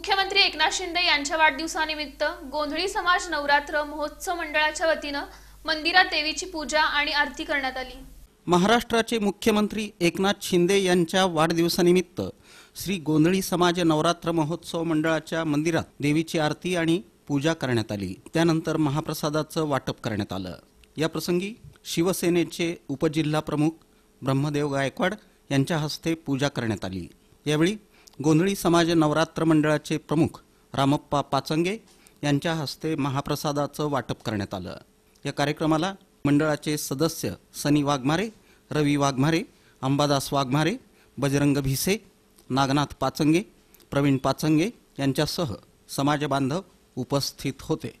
मुख्यमंत्री एकनाथ शिंदे यांच्या वाढदिवसानिमित्त गोंधळी समाज नवरात्र महोत्सव मंडळाच्या वतीनं मंदिरात देवीची पूजा आणि आरती करण्यात आली महाराष्ट्राचे मुख्यमंत्री एकनाथ शिंदे यांच्या वाढदिवसानिमित्त श्री गोंधळी समाज नवरात्र महोत्सव मंडळाच्या मंदिरात देवीची आरती आणि पूजा करण्यात आली त्यानंतर महाप्रसादाचं वाटप करण्यात आलं या प्रसंगी शिवसेनेचे उपजिल्हा प्रमुख ब्रह्मदेव गायकवाड यांच्या हस्ते पूजा करण्यात आली यावेळी गोंधळी समाज नवरात्र मंडळाचे प्रमुख रामप्पा पाचंगे यांच्या हस्ते महाप्रसादाचं वाटप करण्यात आलं या कार्यक्रमाला मंडळाचे सदस्य सनी वाघमारे रवी वाघमारे अंबादास वाघमारे बजरंग भिसे नागनाथ पाचंगे प्रवीण पाचंगे यांच्यासह समाजबांधव उपस्थित होते